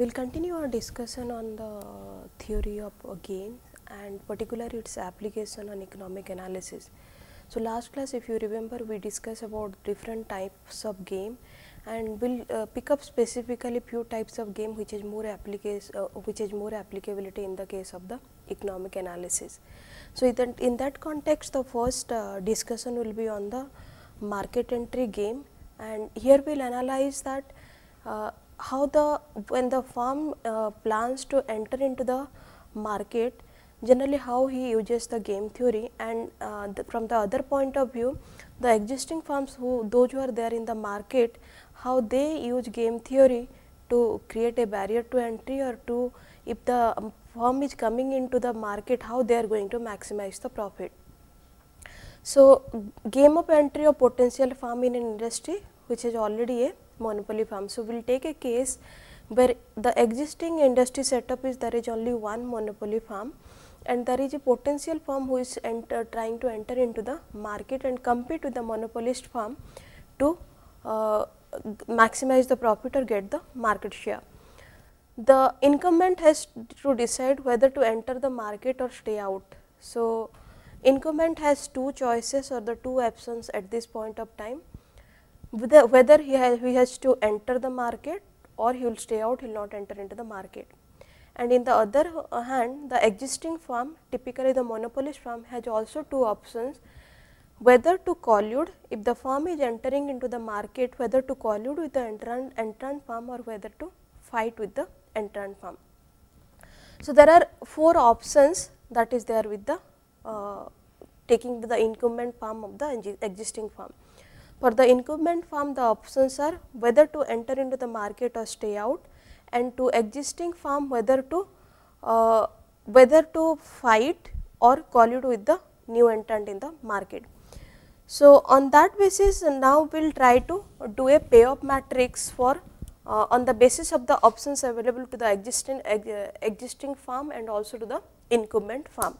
we will continue our discussion on the theory of gain and particularly its application on economic analysis. So, last class if you remember we discussed about different types of game and we will uh, pick up specifically few types of game which is more application uh, which is more applicability in the case of the economic analysis. So, in that, in that context the first uh, discussion will be on the market entry game and here we will analyze that uh, how the when the firm uh, plans to enter into the market generally how he uses the game theory and uh, the, from the other point of view the existing firms who those who are there in the market how they use game theory to create a barrier to entry or to if the firm is coming into the market how they are going to maximize the profit. So, game of entry of potential firm in an industry which is already a monopoly farm. So, we will take a case where the existing industry setup is there is only one monopoly firm and there is a potential firm who is enter, trying to enter into the market and compete with the monopolist firm to uh, maximize the profit or get the market share. The incumbent has to decide whether to enter the market or stay out. So, incumbent has two choices or the two options at this point of time whether, whether he, has, he has to enter the market or he will stay out, he will not enter into the market. And in the other uh, hand, the existing firm, typically the monopolist firm has also two options, whether to collude if the firm is entering into the market, whether to collude with the entrant, entrant firm or whether to fight with the entrant firm. So, there are four options that is there with the uh, taking the incumbent firm of the existing firm. For the incumbent firm, the options are whether to enter into the market or stay out and to existing firm whether to uh, whether to fight or collude with the new entrant in the market. So, on that basis now we will try to do a payoff matrix for uh, on the basis of the options available to the existing uh, existing firm and also to the incumbent firm.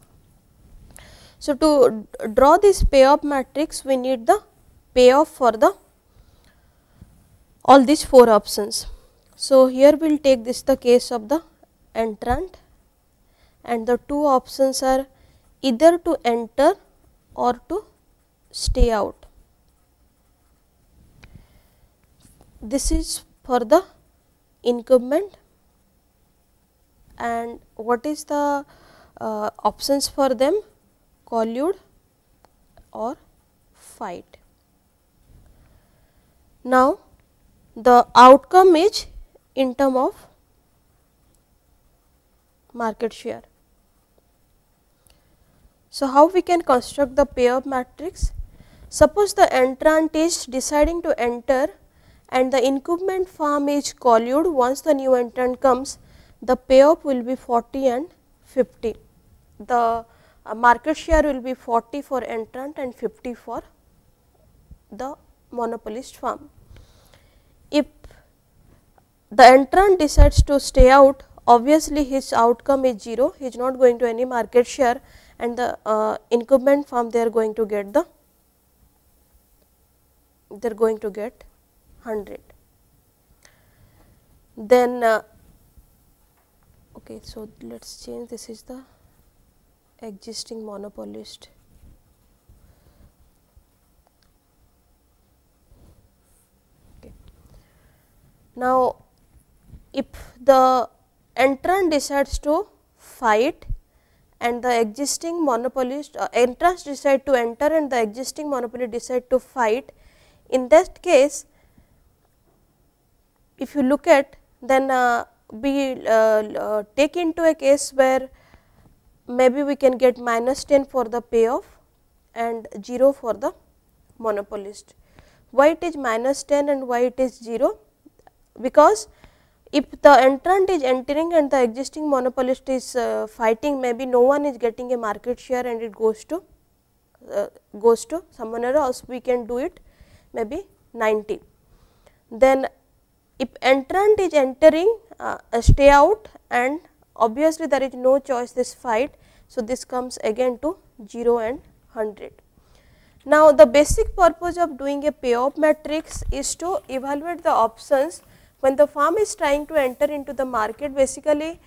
So, to draw this payoff matrix we need the payoff for the all these four options. So, here we will take this the case of the entrant and the two options are either to enter or to stay out. This is for the incumbent and what is the uh, options for them collude or fight. Now, the outcome is in term of market share. So, how we can construct the payoff matrix? Suppose the entrant is deciding to enter and the incumbent firm is collude once the new entrant comes the payoff will be 40 and 50. The uh, market share will be 40 for entrant and 50 for the monopolist firm. If the entrant decides to stay out, obviously his outcome is 0, he is not going to any market share and the uh, incumbent firm they are going to get the, they are going to get 100. Then, uh, okay, so let us change this is the existing monopolist. Now, if the entrant decides to fight and the existing monopolist uh, entrants decide to enter and the existing monopoly decide to fight. In that case, if you look at then uh, we uh, uh take into a case where maybe we can get minus 10 for the payoff and 0 for the monopolist. Why it is minus 10 and why it is 0? because if the entrant is entering and the existing monopolist is uh, fighting maybe no one is getting a market share and it goes to uh, goes to someone else we can do it maybe 90 then if entrant is entering uh, stay out and obviously there is no choice this fight so this comes again to 0 and 100 now the basic purpose of doing a payoff matrix is to evaluate the options when the firm is trying to enter into the market, basically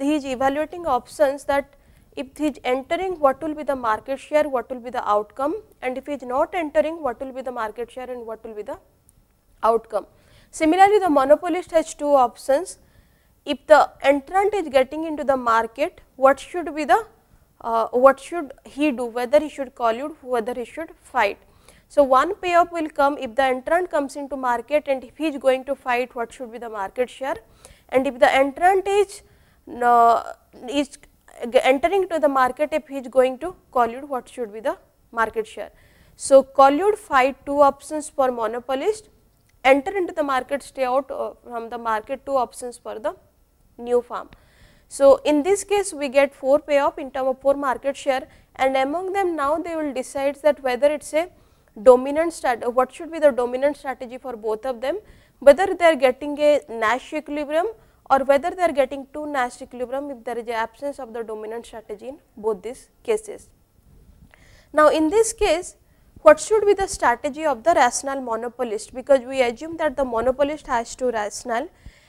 he is evaluating options that if he is entering what will be the market share, what will be the outcome and if he is not entering what will be the market share and what will be the outcome. Similarly, the monopolist has two options. If the entrant is getting into the market, what should be the, uh, what should he do, whether he should collude, whether he should fight. So, one payoff will come if the entrant comes into market and if he is going to fight what should be the market share and if the entrant is, uh, is entering to the market if he is going to collude what should be the market share. So, collude fight two options for monopolist, enter into the market stay out uh, from the market two options for the new firm. So, in this case we get 4 payoff in term of 4 market share and among them now they will decide that whether it is a dominant strategy. what should be the dominant strategy for both of them whether they are getting a Nash equilibrium or whether they are getting two Nash equilibrium if there is absence of the dominant strategy in both these cases. Now, in this case what should be the strategy of the rational monopolist because we assume that the monopolist has two rational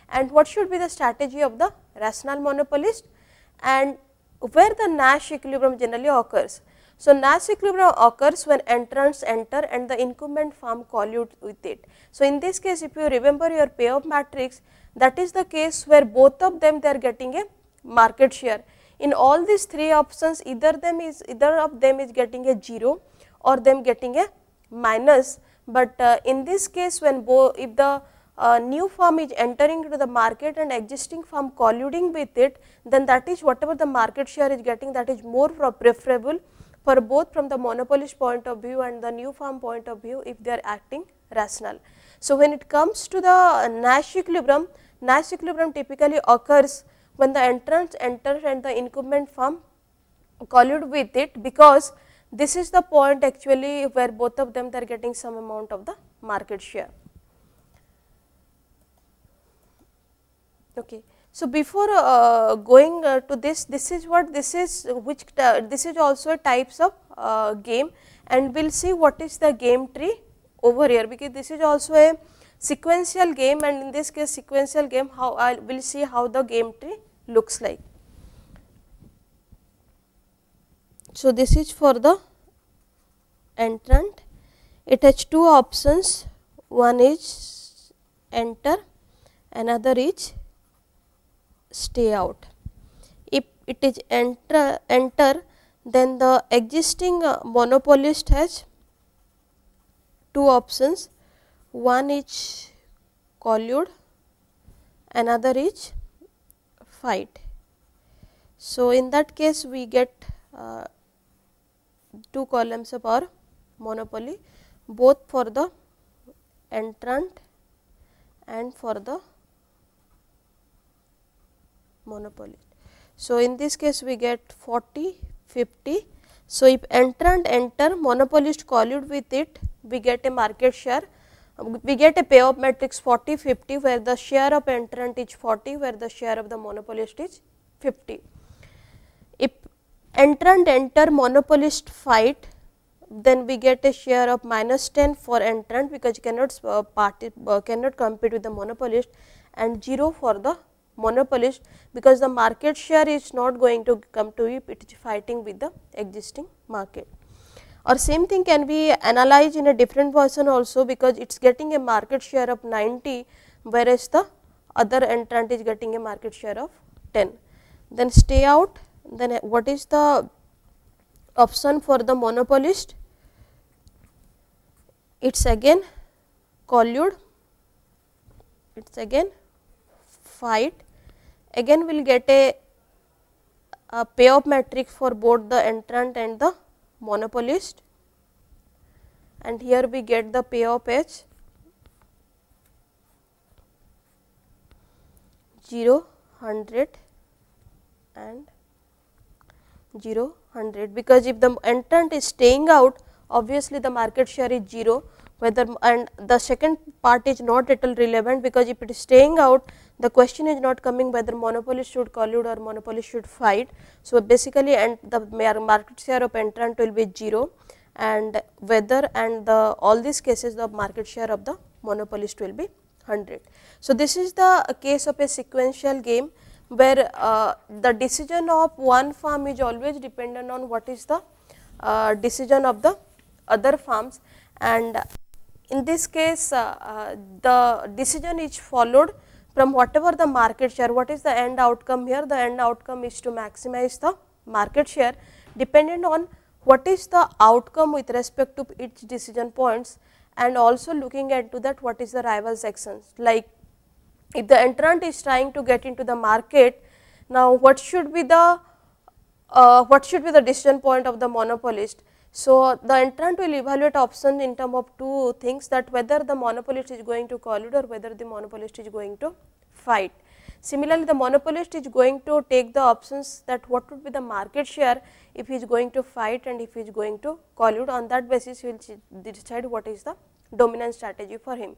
and what should be the strategy of the rational monopolist and where the Nash equilibrium generally occurs so, Nash equilibrium occurs when entrants enter and the incumbent firm collude with it. So, in this case if you remember your payoff matrix that is the case where both of them they are getting a market share. In all these three options either them is either of them is getting a 0 or them getting a minus, but uh, in this case when if the uh, new firm is entering into the market and existing firm colluding with it, then that is whatever the market share is getting that is more preferable for both from the monopolist point of view and the new firm point of view if they are acting rational. So, when it comes to the Nash equilibrium, Nash equilibrium typically occurs when the entrants enters and the incumbent firm collude with it because this is the point actually where both of them they are getting some amount of the market share. Okay. So, before uh, uh, going uh, to this, this is what this is which uh, this is also types of uh, game and we will see what is the game tree over here because this is also a sequential game and in this case sequential game how I uh, will see how the game tree looks like. So, this is for the entrant it has two options one is enter another is stay out. If it is enter, enter then the existing uh, monopolist has two options one is collude another is fight. So, in that case we get uh, two columns of our monopoly both for the entrant and for the monopolist. So, in this case we get 40, 50. So, if entrant enter monopolist collude with it we get a market share we get a payoff matrix 40 50 where the share of entrant is 40 where the share of the monopolist is 50. If entrant enter monopolist fight then we get a share of minus 10 for entrant because cannot uh, party, uh, cannot compete with the monopolist and 0 for the monopolist because the market share is not going to come to it, it is fighting with the existing market. Or same thing can be analyzed in a different version also because it is getting a market share of 90 whereas the other entrant is getting a market share of 10. Then stay out then what is the option for the monopolist? It is again collude, it is again fight Again we will get a, a payoff matrix for both the entrant and the monopolist and here we get the payoff H 0, 100 and 0, 100 because if the entrant is staying out obviously the market share is 0 whether and the second part is not at all relevant because if it is staying out the question is not coming whether monopolist should collude or monopolist should fight. So, basically and the market share of entrant will be 0 and whether and the all these cases the market share of the monopolist will be 100. So, this is the case of a sequential game where uh, the decision of one farm is always dependent on what is the uh, decision of the other farms and in this case uh, uh, the decision is followed from whatever the market share, what is the end outcome here? The end outcome is to maximize the market share dependent on what is the outcome with respect to each decision points and also looking into that what is the rival's actions. Like if the entrant is trying to get into the market, now what should be the uh, what should be the decision point of the monopolist? So, the entrant will evaluate option in term of two things that whether the monopolist is going to collude or whether the monopolist is going to fight. Similarly, the monopolist is going to take the options that what would be the market share if he is going to fight and if he is going to collude on that basis he will decide what is the dominant strategy for him.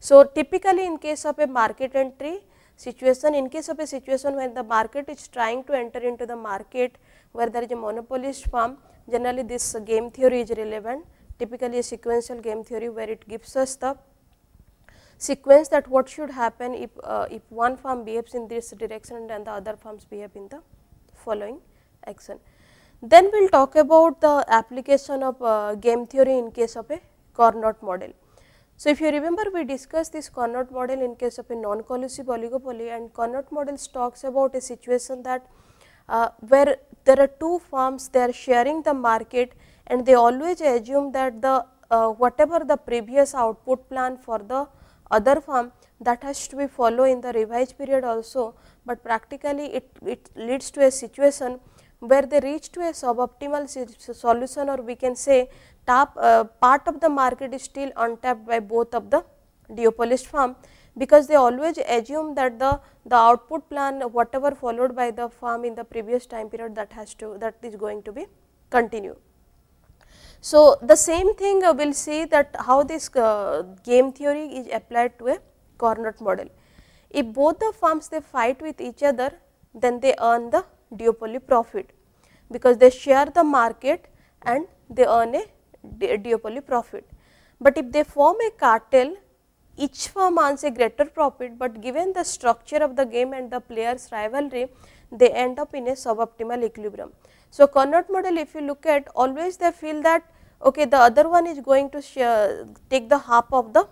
So, typically in case of a market entry situation in case of a situation when the market is trying to enter into the market where there is a monopolist firm generally this game theory is relevant typically a sequential game theory where it gives us the sequence that what should happen if, uh, if one firm behaves in this direction and the other firms behave in the following action. Then we will talk about the application of uh, game theory in case of a Carnot model. So, if you remember we discussed this Carnot model in case of a non-collusive oligopoly and Carnot model talks about a situation that uh, where there are two firms they are sharing the market and they always assume that the uh, whatever the previous output plan for the other firm that has to be followed in the revised period also, but practically it, it leads to a situation where they reach to a suboptimal solution or we can say top uh, part of the market is still untapped by both of the duopolist firm because they always assume that the, the output plan whatever followed by the firm in the previous time period that has to that is going to be continue. So, the same thing uh, we will see that how this uh, game theory is applied to a Carnot model. If both the firms they fight with each other then they earn the duopoly profit because they share the market and they earn a duopoly profit. But if they form a cartel each firm earns a greater profit, but given the structure of the game and the players rivalry, they end up in a suboptimal equilibrium. So, Connaught model if you look at always they feel that okay, the other one is going to share, take the half of the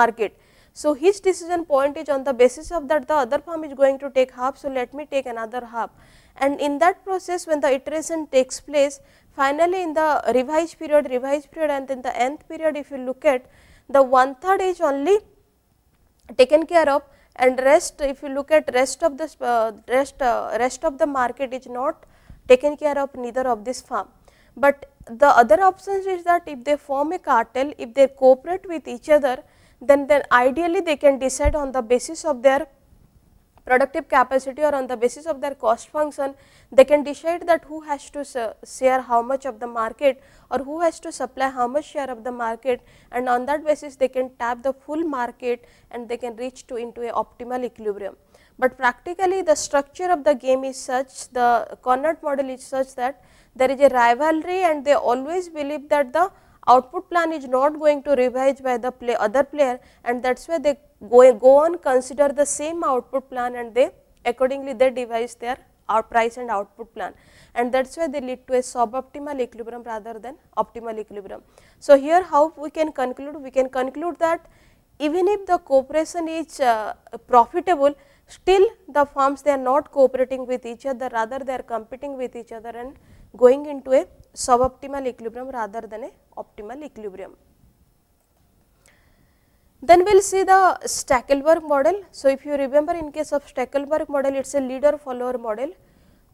market. So, his decision point is on the basis of that the other firm is going to take half. So, let me take another half and in that process when the iteration takes place finally, in the revised period, revised period and then the nth period if you look at the one third is only taken care of and rest if you look at rest of the uh, rest uh, rest of the market is not taken care of neither of this firm but the other options is that if they form a cartel if they cooperate with each other then then ideally they can decide on the basis of their productive capacity or on the basis of their cost function, they can decide that who has to share how much of the market or who has to supply how much share of the market and on that basis they can tap the full market and they can reach to into a optimal equilibrium. But practically the structure of the game is such, the Connaught model is such that there is a rivalry and they always believe that the output plan is not going to revise by the play other player and that is why they go, go on consider the same output plan and they accordingly they devise their our price and output plan and that is why they lead to a suboptimal equilibrium rather than optimal equilibrium. So, here how we can conclude? We can conclude that even if the cooperation is uh, profitable, still the firms they are not cooperating with each other rather they are competing with each other and going into a suboptimal equilibrium rather than a optimal equilibrium. Then we will see the Stackelberg model. So, if you remember in case of Stackelberg model it is a leader follower model.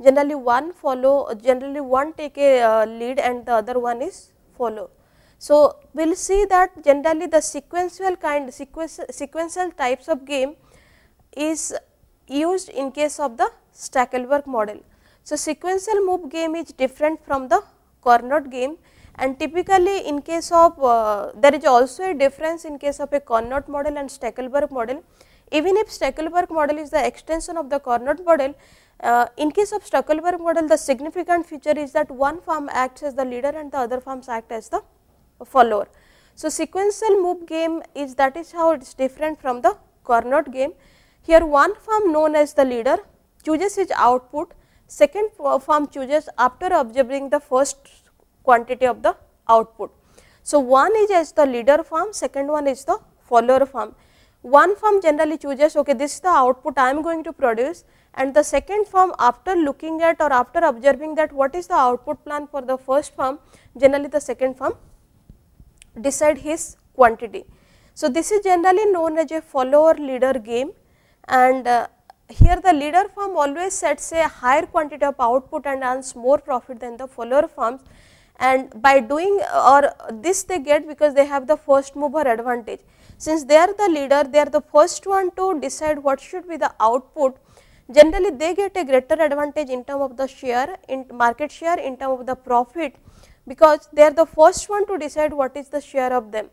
Generally one follow, generally one take a uh, lead and the other one is follow. So, we will see that generally the sequential kind sequential types of game is used in case of the Stackelberg model. So, sequential move game is different from the Carnot game and typically in case of uh, there is also a difference in case of a Carnot model and Stackelberg model. Even if Stackelberg model is the extension of the Carnot model, uh, in case of Stackelberg model the significant feature is that one firm acts as the leader and the other firms act as the follower. So, sequential move game is that is how it is different from the Carnot game. Here one firm known as the leader chooses its output Second form chooses after observing the first quantity of the output. So, one is as the leader form, second one is the follower form. One form generally chooses, okay, this is the output I am going to produce and the second form after looking at or after observing that what is the output plan for the first form, generally the second form decide his quantity. So, this is generally known as a follower leader game and uh, here the leader firm always sets a higher quantity of output and earns more profit than the follower firms and by doing or this they get because they have the first mover advantage. Since they are the leader, they are the first one to decide what should be the output, generally they get a greater advantage in term of the share, in market share, in term of the profit because they are the first one to decide what is the share of them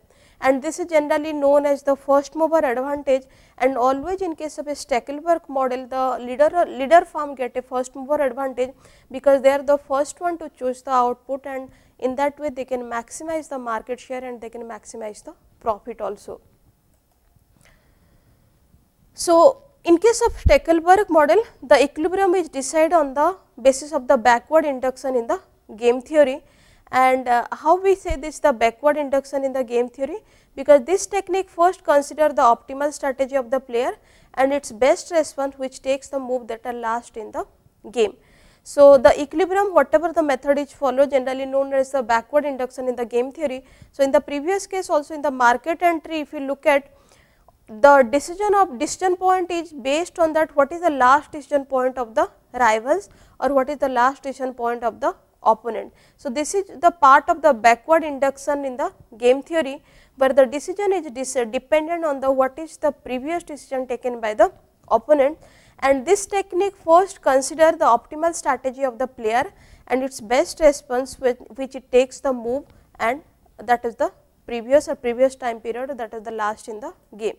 and this is generally known as the first mover advantage and always in case of a Stackelberg model the leader leader firm get a first mover advantage because they are the first one to choose the output and in that way they can maximize the market share and they can maximize the profit also. So, in case of Stackelberg model the equilibrium is decided on the basis of the backward induction in the game theory and uh, how we say this the backward induction in the game theory? Because this technique first consider the optimal strategy of the player and its best response which takes the move that are last in the game. So, the equilibrium whatever the method is followed generally known as the backward induction in the game theory. So, in the previous case also in the market entry if you look at the decision of decision point is based on that what is the last decision point of the rivals or what is the last decision point of the opponent. So, this is the part of the backward induction in the game theory where the decision is dependent on the what is the previous decision taken by the opponent and this technique first consider the optimal strategy of the player and its best response with which it takes the move and that is the previous or previous time period that is the last in the game.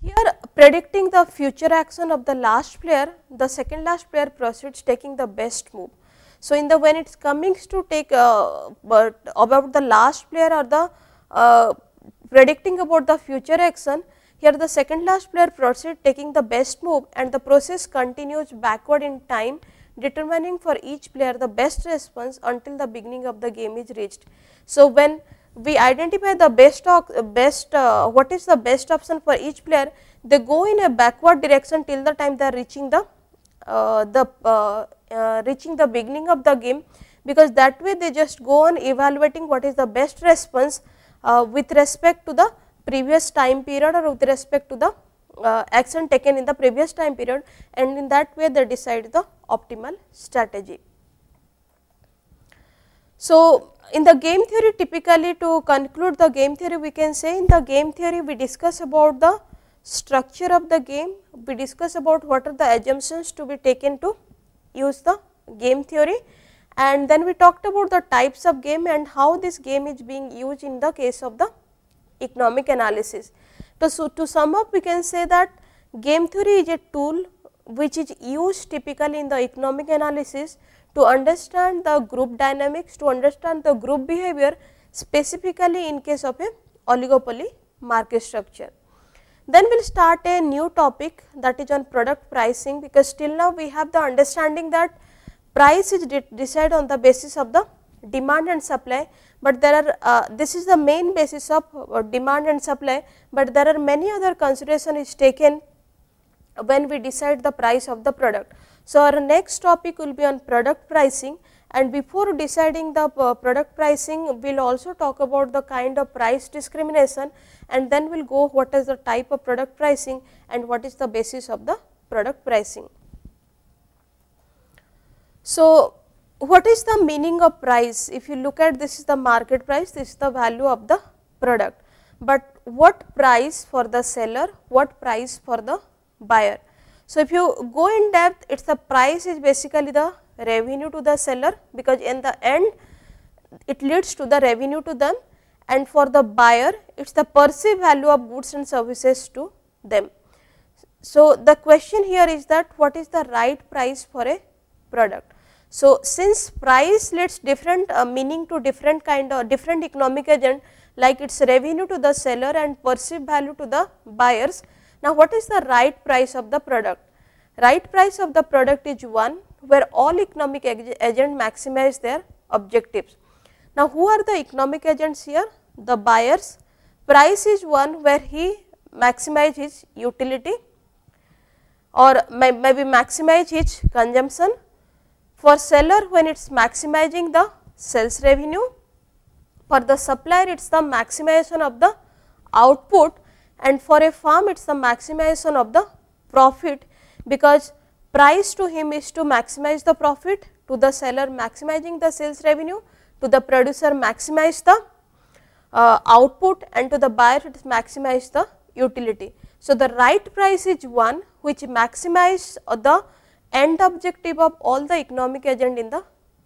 Here predicting the future action of the last player, the second last player proceeds taking the best move. So, in the when it is coming to take uh, about the last player or the uh, predicting about the future action, here the second last player proceeds taking the best move and the process continues backward in time determining for each player the best response until the beginning of the game is reached. So, when we identify the best best uh, what is the best option for each player they go in a backward direction till the time they are reaching the uh, the uh, uh reaching the beginning of the game because that way they just go on evaluating what is the best response uh, with respect to the previous time period or with respect to the uh, action taken in the previous time period and in that way they decide the optimal strategy. So, in the game theory typically to conclude the game theory we can say in the game theory we discuss about the structure of the game, we discuss about what are the assumptions to be taken to use the game theory and then we talked about the types of game and how this game is being used in the case of the economic analysis. so, to sum up we can say that game theory is a tool which is used typically in the economic analysis to understand the group dynamics, to understand the group behavior specifically in case of a oligopoly market structure. Then we will start a new topic that is on product pricing because till now we have the understanding that price is de decided on the basis of the demand and supply, but there are uh, this is the main basis of uh, demand and supply, but there are many other consideration is taken when we decide the price of the product. So, our next topic will be on product pricing and before deciding the uh, product pricing, we will also talk about the kind of price discrimination and then we will go what is the type of product pricing and what is the basis of the product pricing. So, what is the meaning of price? If you look at this is the market price, this is the value of the product, but what price for the seller, what price for the buyer? So, if you go in depth it is the price is basically the revenue to the seller because in the end it leads to the revenue to them and for the buyer it is the perceived value of goods and services to them. So, the question here is that what is the right price for a product. So, since price leads different uh, meaning to different kind of different economic agent like its revenue to the seller and perceived value to the buyers, now, what is the right price of the product? Right price of the product is one where all economic agent maximize their objectives. Now, who are the economic agents here? The buyers. Price is one where he maximize his utility or may, maybe maximize his consumption. For seller when it is maximizing the sales revenue, for the supplier it is the maximization of the output and for a farm it is the maximization of the profit because price to him is to maximize the profit to the seller maximizing the sales revenue to the producer maximize the uh, output and to the buyer it is maximize the utility. So, the right price is one which maximize the end objective of all the economic agent in the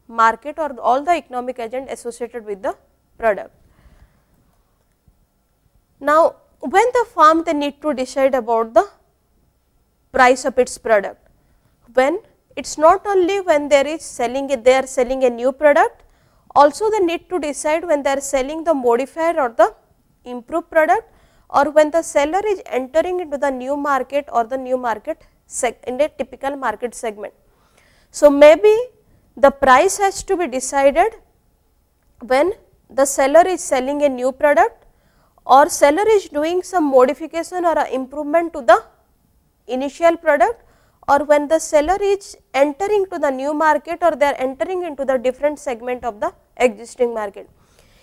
market or all the economic agent associated with the product. Now, when the firm, they need to decide about the price of its product when it is not only when there is selling they are selling a new product also they need to decide when they are selling the modified or the improved product or when the seller is entering into the new market or the new market in a typical market segment. So, maybe the price has to be decided when the seller is selling a new product or seller is doing some modification or improvement to the initial product or when the seller is entering to the new market or they are entering into the different segment of the existing market.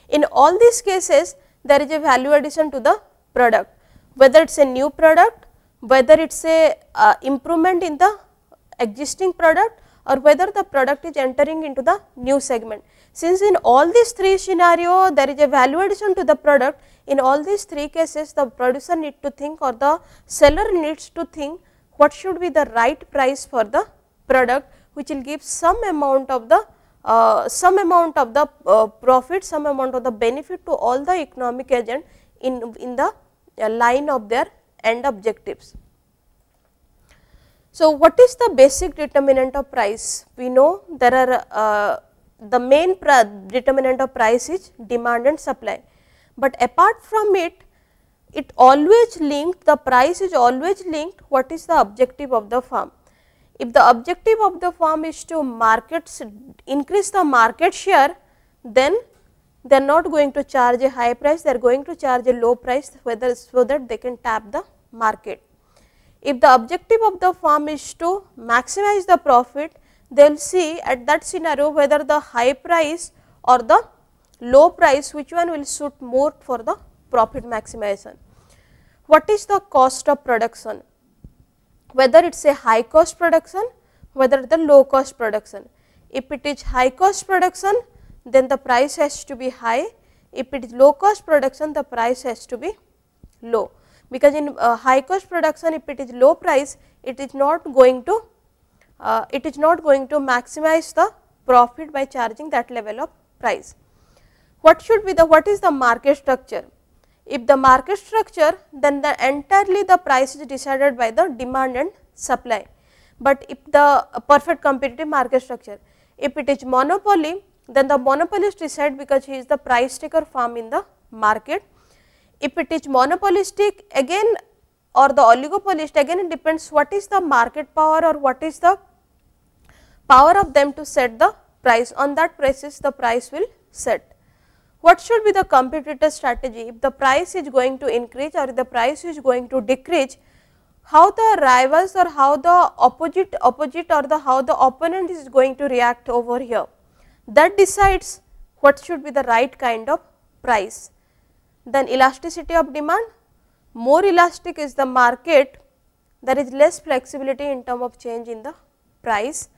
In all these cases, there is a value addition to the product, whether it is a new product, whether it is a uh, improvement in the existing product or whether the product is entering into the new segment. Since in all these three scenario there is a value addition to the product, in all these three cases the producer need to think or the seller needs to think what should be the right price for the product which will give some amount of the uh, some amount of the uh, profit, some amount of the benefit to all the economic agent in, in the uh, line of their end objectives. So, what is the basic determinant of price? We know there are uh, the main determinant of price is demand and supply. But apart from it, it always linked the price is always linked what is the objective of the firm. If the objective of the firm is to markets increase the market share, then they are not going to charge a high price, they are going to charge a low price whether so that they can tap the market. If the objective of the firm is to maximize the profit, they will see at that scenario whether the high price or the low price which one will suit more for the profit maximization. What is the cost of production? Whether it is a high cost production, whether the low cost production. If it is high cost production, then the price has to be high. If it is low cost production, the price has to be low because in uh, high cost production if it is low price it is not going to uh, it is not going to maximize the profit by charging that level of price. What should be the, what is the market structure? If the market structure, then the entirely the price is decided by the demand and supply. But if the perfect competitive market structure, if it is monopoly, then the monopolist decide because he is the price taker firm in the market. If it is monopolistic again or the oligopolist again it depends what is the market power or what is the power of them to set the price on that prices the price will set. What should be the competitor strategy if the price is going to increase or if the price is going to decrease how the rivals or how the opposite opposite or the how the opponent is going to react over here that decides what should be the right kind of price. Then elasticity of demand more elastic is the market there is less flexibility in term of change in the price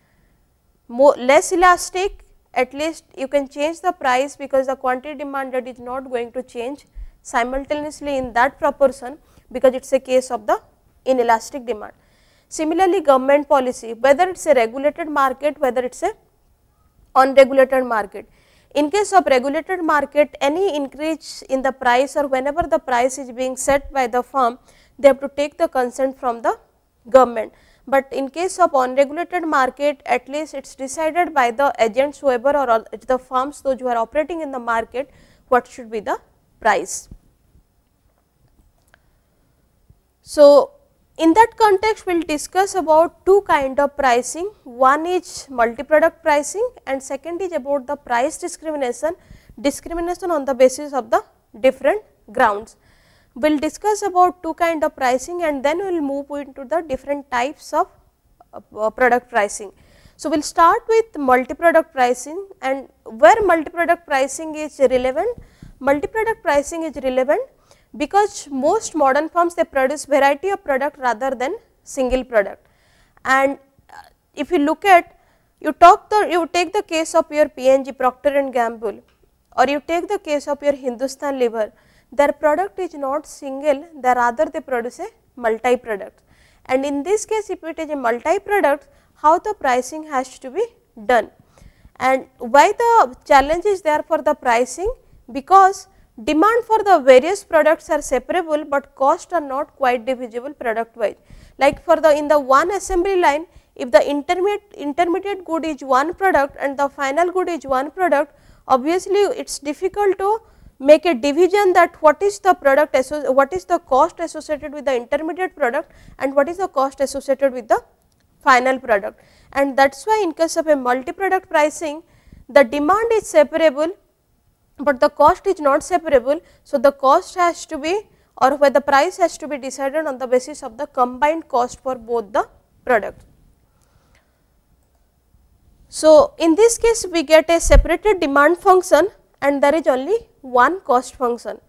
more less elastic at least you can change the price because the quantity demanded is not going to change simultaneously in that proportion because it is a case of the inelastic demand. Similarly, government policy whether it is a regulated market whether it is a unregulated market. In case of regulated market any increase in the price or whenever the price is being set by the firm they have to take the consent from the government. But in case of unregulated market, at least it is decided by the agents whoever or the firms those who are operating in the market, what should be the price. So, in that context, we will discuss about two kind of pricing. One is multi-product pricing and second is about the price discrimination, discrimination on the basis of the different grounds. We will discuss about two kind of pricing and then we will move into the different types of uh, product pricing. So, we will start with multi-product pricing and where multi-product pricing is relevant, multi-product pricing is relevant because most modern firms they produce variety of product rather than single product. And uh, if you look at you talk the you take the case of your PNG Procter and Gamble or you take the case of your Hindustan Lever their product is not single, they rather they produce a multi product. And in this case, if it is a multi product, how the pricing has to be done. And why the challenge is there for the pricing? Because demand for the various products are separable, but cost are not quite divisible product wise. Like for the in the one assembly line, if the intermediate, intermediate good is one product and the final good is one product, obviously it is difficult to make a division that what is the product what is the cost associated with the intermediate product and what is the cost associated with the final product and that is why in case of a multi product pricing the demand is separable but the cost is not separable. So, the cost has to be or where the price has to be decided on the basis of the combined cost for both the product. So, in this case we get a separated demand function and there is only one cost function.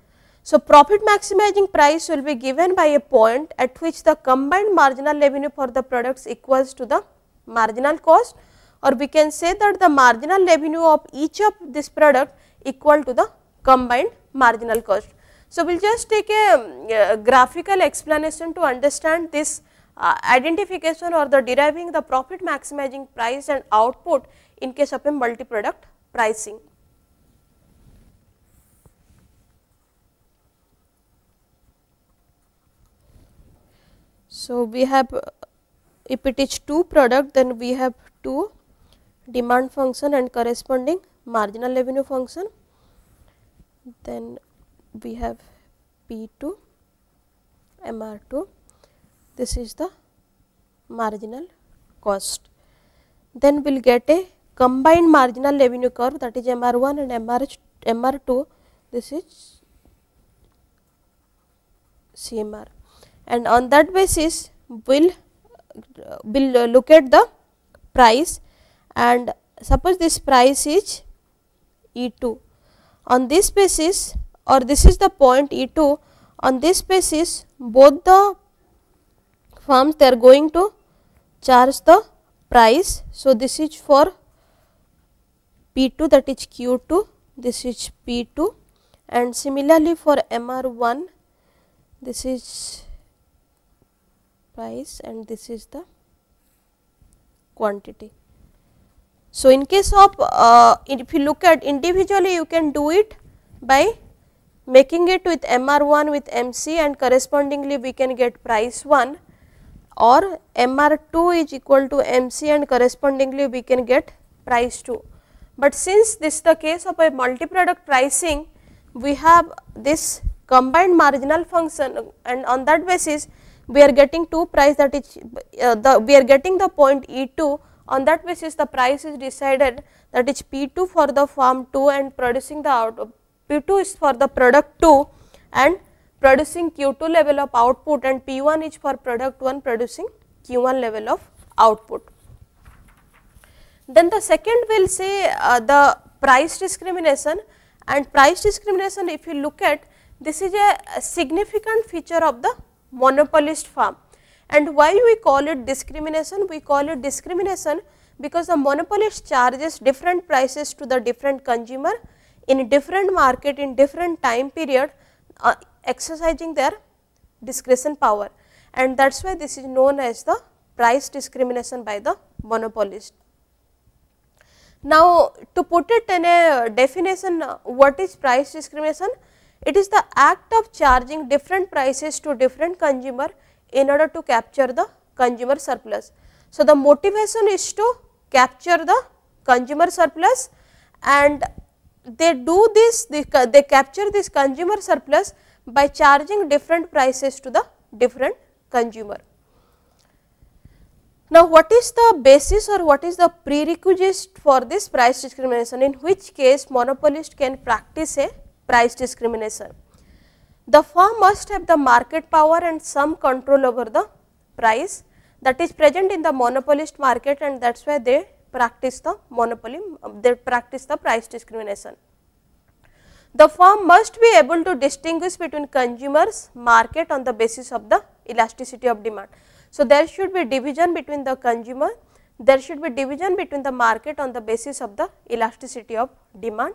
So, profit maximizing price will be given by a point at which the combined marginal revenue for the products equals to the marginal cost or we can say that the marginal revenue of each of this product equal to the combined marginal cost. So, we will just take a, uh, graphical explanation to understand this uh, identification or the deriving the profit maximizing price and output in case of a multi product pricing. So, we have uh, if it is 2 product then we have 2 demand function and corresponding marginal revenue function then we have P2 MR2 this is the marginal cost. Then we will get a combined marginal revenue curve that is MR1 and MR, MR2 this is CMR and on that basis will will look at the price and suppose this price is E2 on this basis or this is the point E2 on this basis both the firms they are going to charge the price. So, this is for P2 that is Q2 this is P2 and similarly for MR1 this is price and this is the quantity. So, in case of uh, if you look at individually you can do it by making it with MR1 with MC and correspondingly we can get price 1 or MR2 is equal to MC and correspondingly we can get price 2. But since this is the case of a multi-product pricing we have this combined marginal function and on that basis we are getting two price that is uh, the we are getting the point E2 on that basis the price is decided that is P2 for the farm 2 and producing the out P2 is for the product 2 and producing Q2 level of output and P1 is for product 1 producing Q1 level of output. Then the second will say uh, the price discrimination and price discrimination if you look at this is a significant feature of the monopolist farm. And why we call it discrimination? We call it discrimination because the monopolist charges different prices to the different consumer in different market in different time period uh, exercising their discretion power and that is why this is known as the price discrimination by the monopolist. Now, to put it in a definition, uh, what is price discrimination? It is the act of charging different prices to different consumer in order to capture the consumer surplus. So, the motivation is to capture the consumer surplus and they do this, they, capture this consumer surplus by charging different prices to the different consumer. Now, what is the basis or what is the prerequisite for this price discrimination in which case monopolist can practice a price discrimination. The firm must have the market power and some control over the price that is present in the monopolist market and that is why they practice the monopoly, um, they practice the price discrimination. The firm must be able to distinguish between consumers market on the basis of the elasticity of demand. So, there should be division between the consumer, there should be division between the market on the basis of the elasticity of demand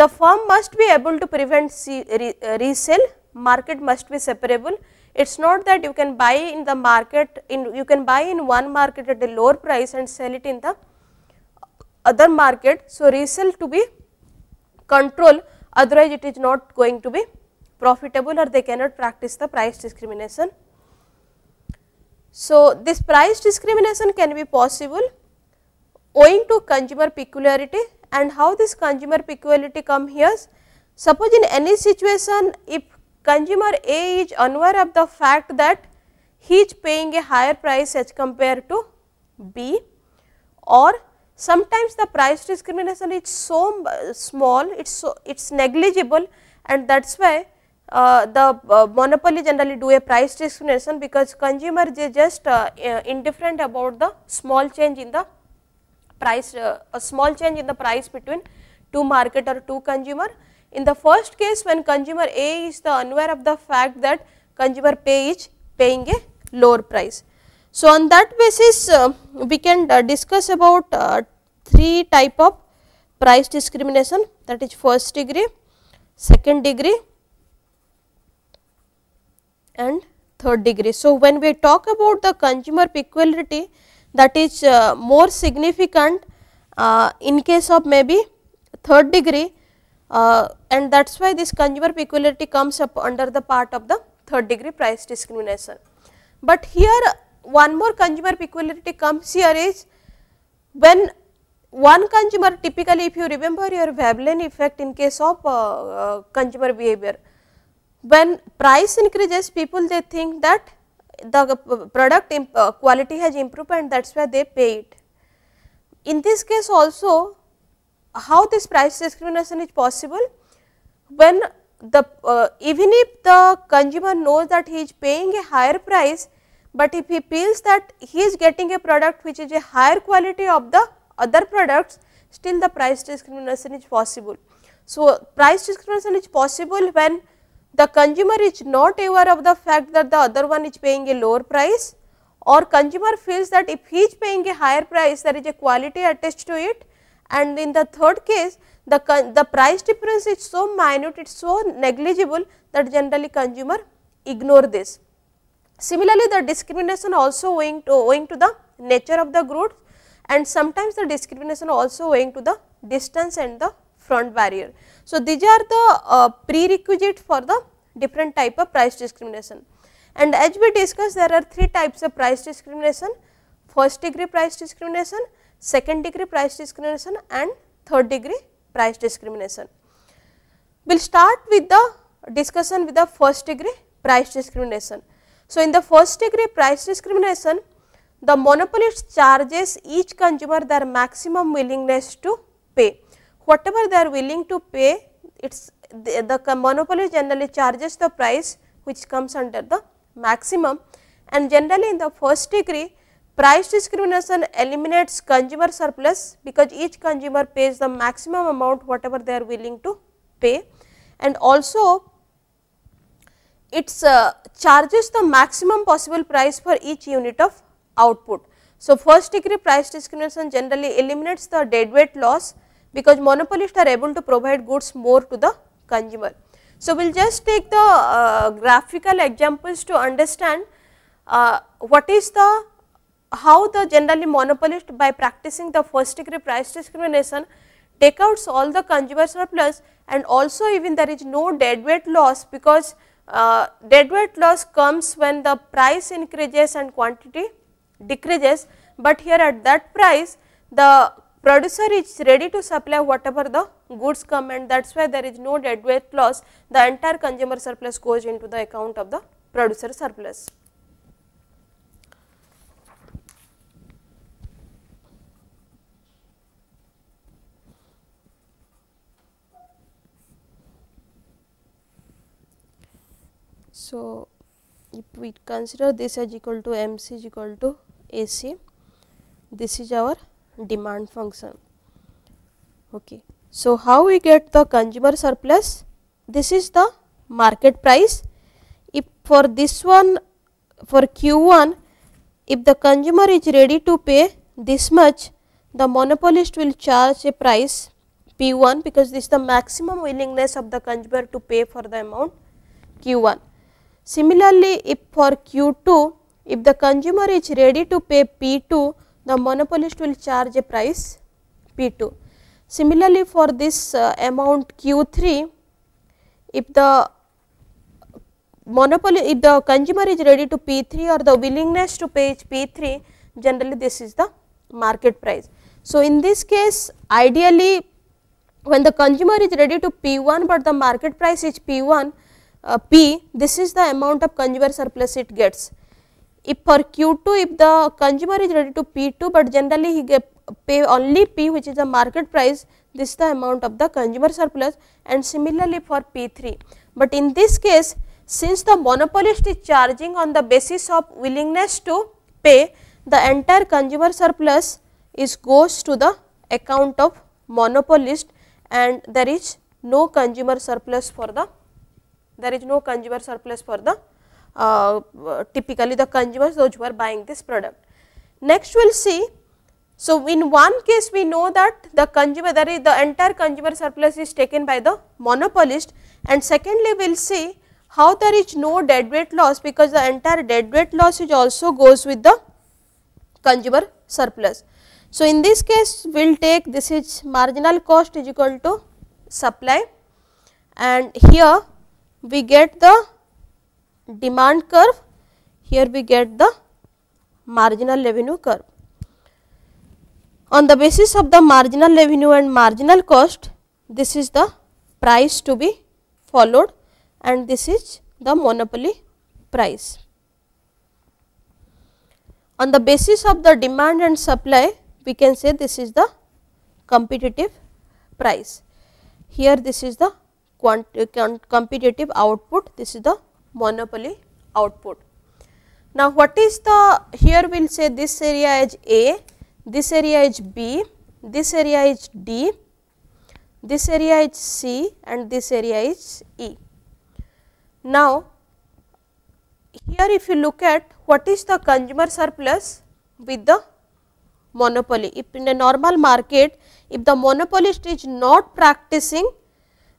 the firm must be able to prevent resell, uh, resale, market must be separable. It is not that you can buy in the market, in you can buy in one market at a lower price and sell it in the other market. So, resale to be controlled otherwise it is not going to be profitable or they cannot practice the price discrimination. So, this price discrimination can be possible owing to consumer peculiarity and how this consumer peculiarity come here. Suppose in any situation if consumer A is unaware of the fact that he is paying a higher price as compared to B or sometimes the price discrimination is so small, it is so, it is negligible and that is why uh, the uh, monopoly generally do a price discrimination because consumer they just uh, uh indifferent about the small change in the price, uh, a small change in the price between two market or two consumer. In the first case when consumer A is the unaware of the fact that consumer pay is paying a lower price. So, on that basis uh, we can uh, discuss about uh, three type of price discrimination that is first degree, second degree and third degree. So, when we talk about the consumer peculiarity that is uh, more significant uh, in case of maybe third degree uh, and that is why this consumer peculiarity comes up under the part of the third degree price discrimination. But here one more consumer peculiarity comes here is when one consumer typically if you remember your Veblen effect in case of uh, uh, consumer behavior, when price increases people they think that the uh, product uh, quality has improved and that is why they pay it. In this case also how this price discrimination is possible when the uh, even if the consumer knows that he is paying a higher price, but if he feels that he is getting a product which is a higher quality of the other products still the price discrimination is possible. So, price discrimination is possible when the consumer is not aware of the fact that the other one is paying a lower price or consumer feels that if he is paying a higher price there is a quality attached to it and in the third case the, the price difference is so minute, it is so negligible that generally consumer ignore this. Similarly, the discrimination also owing to, owing to the nature of the goods and sometimes the discrimination also owing to the distance and the front barrier. So, these are the uh, prerequisite for the different type of price discrimination. And as we discussed there are three types of price discrimination, first degree price discrimination, second degree price discrimination and third degree price discrimination. We will start with the discussion with the first degree price discrimination. So, in the first degree price discrimination, the monopolist charges each consumer their maximum willingness to pay whatever they are willing to pay, it's the, the monopoly generally charges the price which comes under the maximum and generally in the first degree price discrimination eliminates consumer surplus because each consumer pays the maximum amount whatever they are willing to pay and also it uh, charges the maximum possible price for each unit of output. So, first degree price discrimination generally eliminates the deadweight loss because monopolists are able to provide goods more to the consumer. So, we will just take the uh, graphical examples to understand uh, what is the how the generally monopolist by practicing the first degree price discrimination take out all the consumer surplus and also even there is no deadweight loss because uh, deadweight loss comes when the price increases and quantity decreases, but here at that price the producer is ready to supply whatever the goods come and that is why there is no deadweight loss. the entire consumer surplus goes into the account of the producer surplus. So, if we consider this as equal to MC is equal to AC, this is our demand function. Okay. So, how we get the consumer surplus? This is the market price. If for this one for Q1 if the consumer is ready to pay this much the monopolist will charge a price P1 because this is the maximum willingness of the consumer to pay for the amount Q1. Similarly, if for Q2 if the consumer is ready to pay P2 the monopolist will charge a price P2. Similarly, for this uh, amount Q3, if the monopoly, if the consumer is ready to P3 or the willingness to pay P3, generally this is the market price. So, in this case ideally when the consumer is ready to P1, but the market price is P1, uh, P, this is the amount of consumer surplus it gets if for Q2 if the consumer is ready to P2, but generally he get pay only P which is the market price this is the amount of the consumer surplus and similarly for P3. But in this case since the monopolist is charging on the basis of willingness to pay the entire consumer surplus is goes to the account of monopolist and there is no consumer surplus for the there is no consumer surplus for the uh, typically the consumers those who are buying this product. Next we will see, so in one case we know that the consumer that is the entire consumer surplus is taken by the monopolist and secondly we will see how there is no deadweight loss because the entire deadweight loss is also goes with the consumer surplus. So, in this case we will take this is marginal cost is equal to supply and here we get the demand curve, here we get the marginal revenue curve. On the basis of the marginal revenue and marginal cost, this is the price to be followed and this is the monopoly price. On the basis of the demand and supply, we can say this is the competitive price. Here this is the competitive output, this is the monopoly output. Now, what is the here we will say this area is A, this area is B, this area is D, this area is C and this area is E. Now, here if you look at what is the consumer surplus with the monopoly. If in a normal market, if the monopolist is not practicing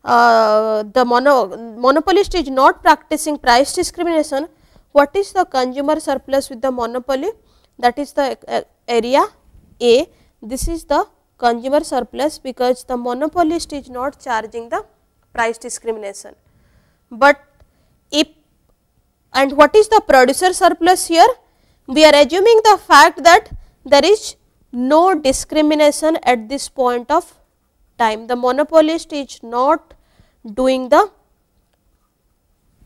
uh, the mono, monopolist is not practicing price discrimination, what is the consumer surplus with the monopoly? That is the uh, area A. This is the consumer surplus because the monopolist is not charging the price discrimination. But if and what is the producer surplus here? We are assuming the fact that there is no discrimination at this point of time. The monopolist is not doing the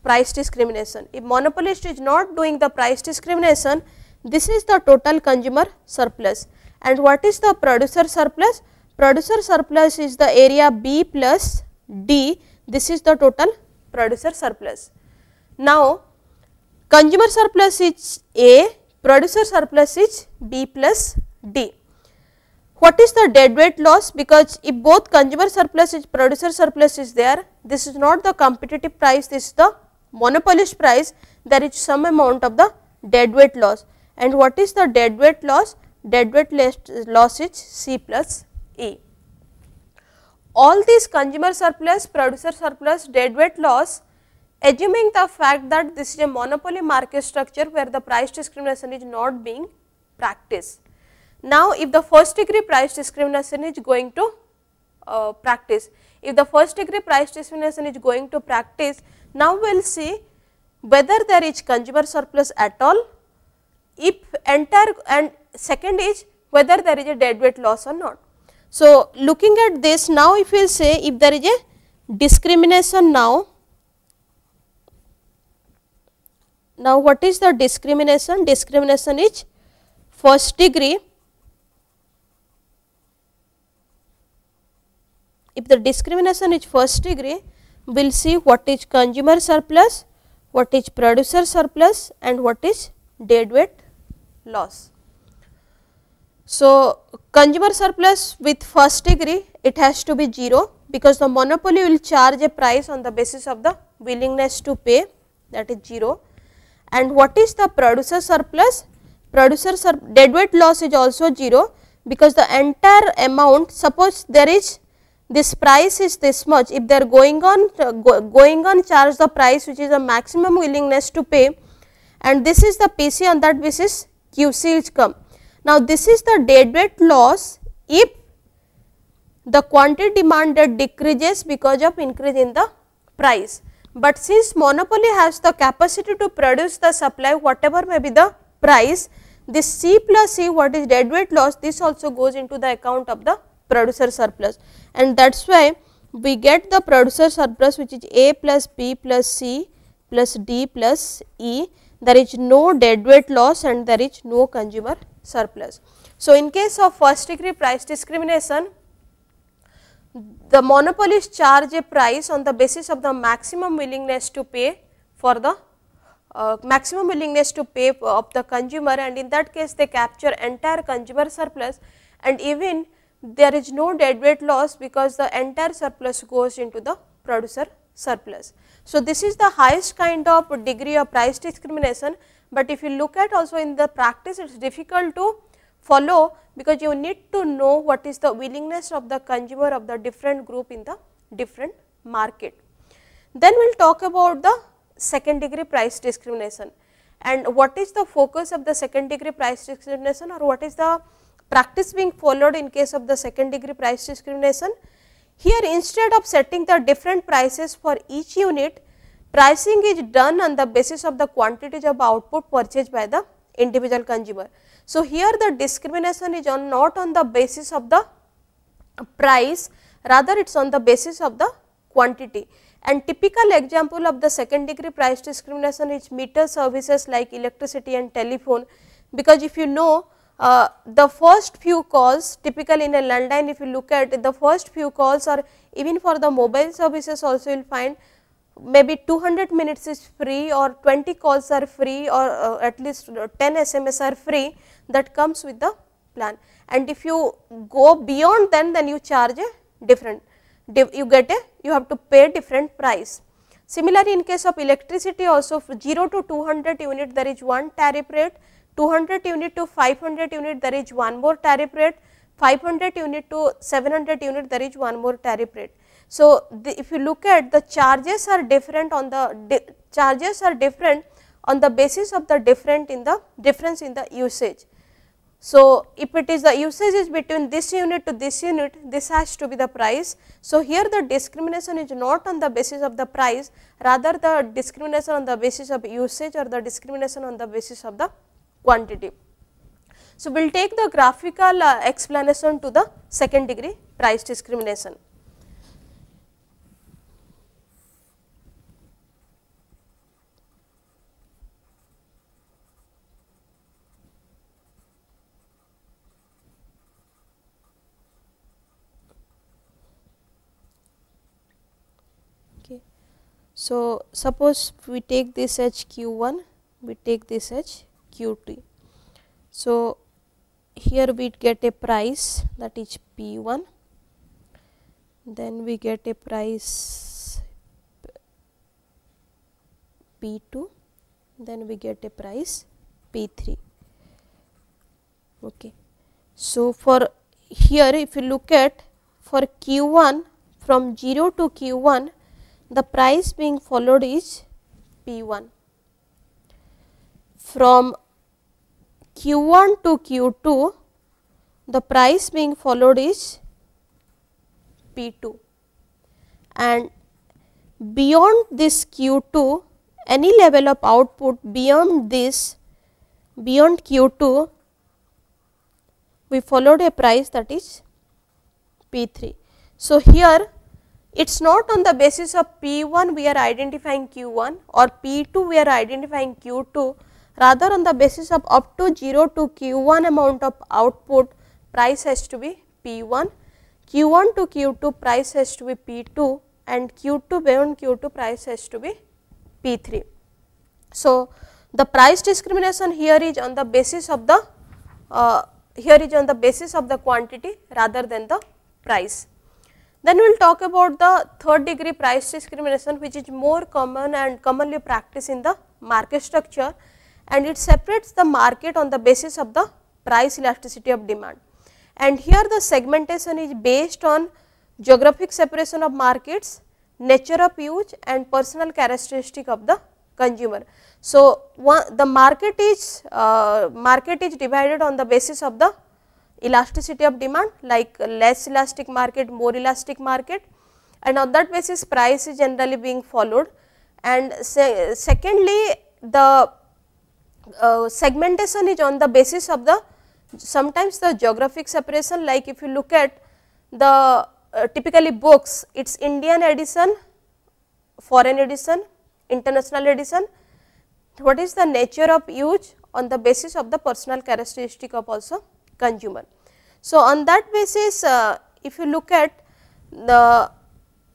price discrimination. If monopolist is not doing the price discrimination, this is the total consumer surplus. And what is the producer surplus? Producer surplus is the area B plus D, this is the total producer surplus. Now, consumer surplus is A, producer surplus is B plus D. What is the deadweight loss? Because if both consumer surplus is producer surplus is there, this is not the competitive price, this is the monopolist price, there is some amount of the deadweight loss. And what is the deadweight loss? Deadweight loss is C plus E. All these consumer surplus, producer surplus, deadweight loss, assuming the fact that this is a monopoly market structure where the price discrimination is not being practiced. Now, if the first degree price discrimination is going to uh, practice, if the first degree price discrimination is going to practice, now we will see whether there is consumer surplus at all, if entire and second is whether there is a deadweight loss or not. So, looking at this now if we say if there is a discrimination now, now what is the discrimination? Discrimination is first degree if the discrimination is first degree, we will see what is consumer surplus, what is producer surplus and what is deadweight loss. So, consumer surplus with first degree it has to be 0 because the monopoly will charge a price on the basis of the willingness to pay that is 0 and what is the producer surplus? Producer sur deadweight loss is also 0 because the entire amount suppose there is this price is this much if they are going on go, going on charge the price which is the maximum willingness to pay and this is the PC on that basis QC is come. Now, this is the deadweight loss if the quantity demanded decreases because of increase in the price. But since monopoly has the capacity to produce the supply whatever may be the price, this C plus C what is deadweight loss this also goes into the account of the producer surplus and that is why we get the producer surplus which is A plus B plus C plus D plus E there is no deadweight loss and there is no consumer surplus. So, in case of first degree price discrimination the monopolist charge a price on the basis of the maximum willingness to pay for the uh, maximum willingness to pay of the consumer and in that case they capture entire consumer surplus and even there is no dead weight loss because the entire surplus goes into the producer surplus. So, this is the highest kind of degree of price discrimination, but if you look at also in the practice it is difficult to follow because you need to know what is the willingness of the consumer of the different group in the different market. Then we will talk about the second degree price discrimination and what is the focus of the second degree price discrimination or what is the practice being followed in case of the second degree price discrimination. Here instead of setting the different prices for each unit, pricing is done on the basis of the quantities of output purchased by the individual consumer. So, here the discrimination is on not on the basis of the price, rather it is on the basis of the quantity. And typical example of the second degree price discrimination is meter services like electricity and telephone, because if you know uh, the first few calls typically in a landline if you look at the first few calls or even for the mobile services also you will find maybe 200 minutes is free or 20 calls are free or uh, at least uh, 10 SMS are free that comes with the plan. And if you go beyond then, then you charge a different, you get a, you have to pay different price. Similarly, in case of electricity also 0 to 200 unit there is one tariff rate 200 unit to 500 unit there is one more tariff rate, 500 unit to 700 unit there is one more tariff rate. So, the, if you look at the charges are different on the charges are different on the basis of the different in the difference in the usage. So, if it is the usage is between this unit to this unit, this has to be the price. So, here the discrimination is not on the basis of the price, rather the discrimination on the basis of usage or the discrimination on the basis of the quantity. So, we will take the graphical uh, explanation to the second degree price discrimination. Okay. So, suppose we take this as q 1, we take this as QT. So, here we get a price that is P1, then we get a price P2, then we get a price P3. Okay. So, for here if you look at for Q1 from 0 to Q1 the price being followed is P1. From Q1 to Q2, the price being followed is P2 and beyond this Q2, any level of output beyond this, beyond Q2, we followed a price that is P3. So, here it is not on the basis of P1 we are identifying Q1 or P2 we are identifying Q2, rather on the basis of up to 0 to q1 amount of output price has to be p1, q1 to q2 price has to be p2 and q2 beyond q2 price has to be p3. So, the price discrimination here is on the basis of the uh, here is on the basis of the quantity rather than the price. Then we will talk about the third degree price discrimination which is more common and commonly practiced in the market structure and it separates the market on the basis of the price elasticity of demand. And here the segmentation is based on geographic separation of markets, nature of use and personal characteristic of the consumer. So, one, the market is uh, market is divided on the basis of the elasticity of demand like less elastic market, more elastic market and on that basis price is generally being followed and se secondly the uh, segmentation is on the basis of the sometimes the geographic separation like if you look at the uh, typically books its Indian edition, foreign edition, international edition what is the nature of use on the basis of the personal characteristic of also consumer. So, on that basis uh, if you look at the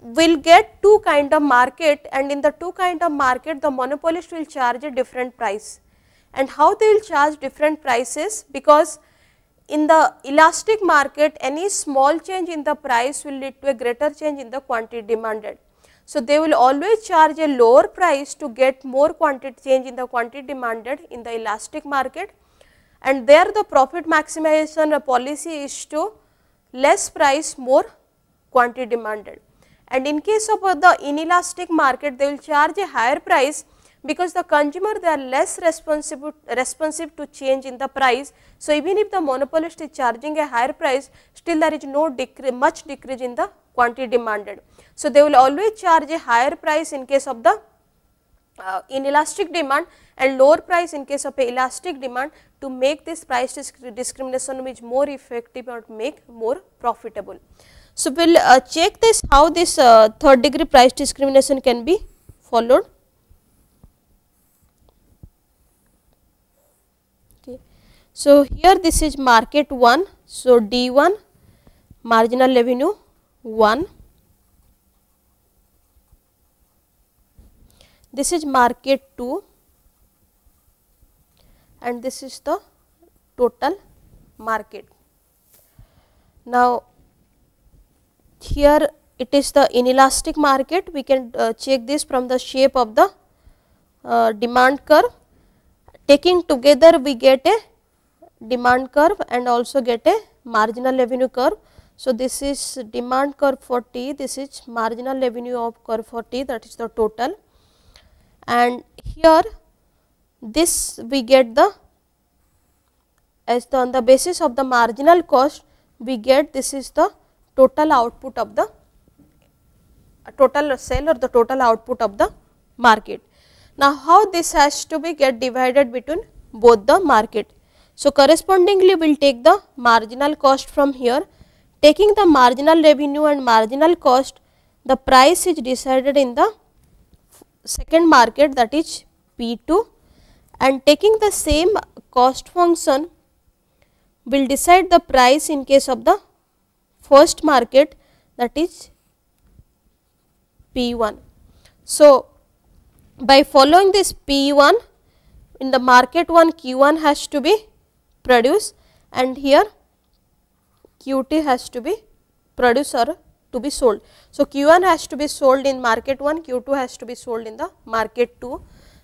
will get two kind of market and in the two kind of market the monopolist will charge a different price and how they will charge different prices because in the elastic market any small change in the price will lead to a greater change in the quantity demanded. So, they will always charge a lower price to get more quantity change in the quantity demanded in the elastic market and there the profit maximization policy is to less price more quantity demanded. And in case of the inelastic market they will charge a higher price because the consumer they are less responsible responsive to change in the price. So, even if the monopolist is charging a higher price still there is no decrease, much decrease in the quantity demanded. So, they will always charge a higher price in case of the uh, inelastic demand and lower price in case of elastic demand to make this price disc discrimination which more effective or make more profitable. So, we will uh, check this how this uh, third degree price discrimination can be followed. So, here this is market 1. So, D1 marginal revenue 1. This is market 2 and this is the total market. Now, here it is the inelastic market we can uh, check this from the shape of the uh, demand curve taking together we get a demand curve and also get a marginal revenue curve. So, this is demand curve for T, this is marginal revenue of curve for T that is the total and here this we get the as the on the basis of the marginal cost we get this is the total output of the total sale or the total output of the market. Now, how this has to be get divided between both the market. So, correspondingly we will take the marginal cost from here. Taking the marginal revenue and marginal cost, the price is decided in the second market that is P2 and taking the same cost function will decide the price in case of the first market that is P1. So, by following this P1 in the market 1 Q1 has to be produce and here QT has to be produced or to be sold. So, Q1 has to be sold in market 1, Q2 has to be sold in the market 2.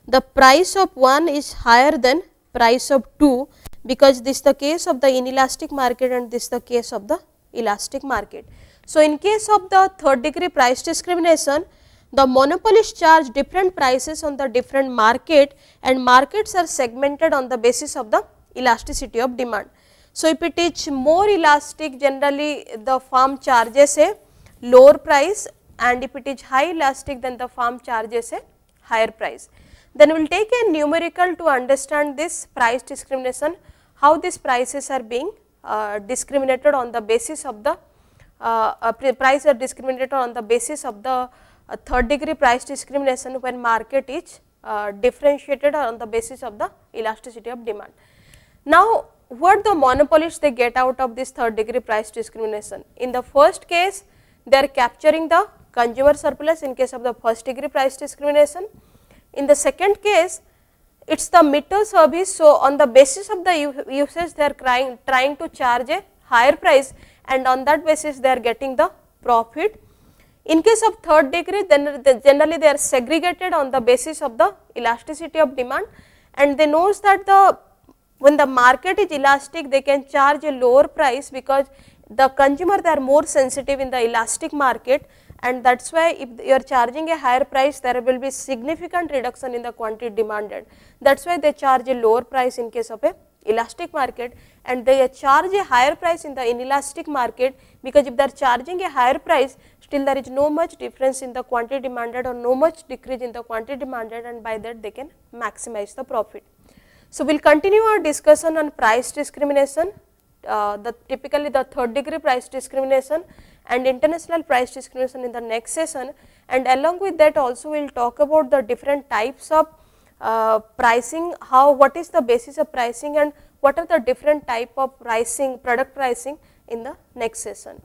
The price of 1 is higher than price of 2 because this is the case of the inelastic market and this is the case of the elastic market. So, in case of the third degree price discrimination, the monopolist charge different prices on the different market and markets are segmented on the basis of the elasticity of demand. So, if it is more elastic generally the firm charges a lower price and if it is high elastic then the firm charges a higher price. Then we will take a numerical to understand this price discrimination, how these prices are being uh, discriminated on the basis of the uh, uh, price are discriminated on the basis of the uh, third degree price discrimination when market is uh, differentiated on the basis of the elasticity of demand. Now, what the monopolists they get out of this third degree price discrimination? In the first case, they are capturing the consumer surplus in case of the first degree price discrimination. In the second case, it is the meter service. So, on the basis of the usage they are trying, trying to charge a higher price and on that basis they are getting the profit. In case of third degree then they generally they are segregated on the basis of the elasticity of demand and they knows that the when the market is elastic they can charge a lower price because the consumers are more sensitive in the elastic market and that is why if you are charging a higher price there will be significant reduction in the quantity demanded. That is why they charge a lower price in case of a elastic market and they charge a higher price in the inelastic market because if they are charging a higher price still there is no much difference in the quantity demanded or no much decrease in the quantity demanded and by that they can maximize the profit. So, we will continue our discussion on price discrimination, uh, the typically the third degree price discrimination and international price discrimination in the next session and along with that also we will talk about the different types of uh, pricing, how what is the basis of pricing and what are the different type of pricing, product pricing in the next session.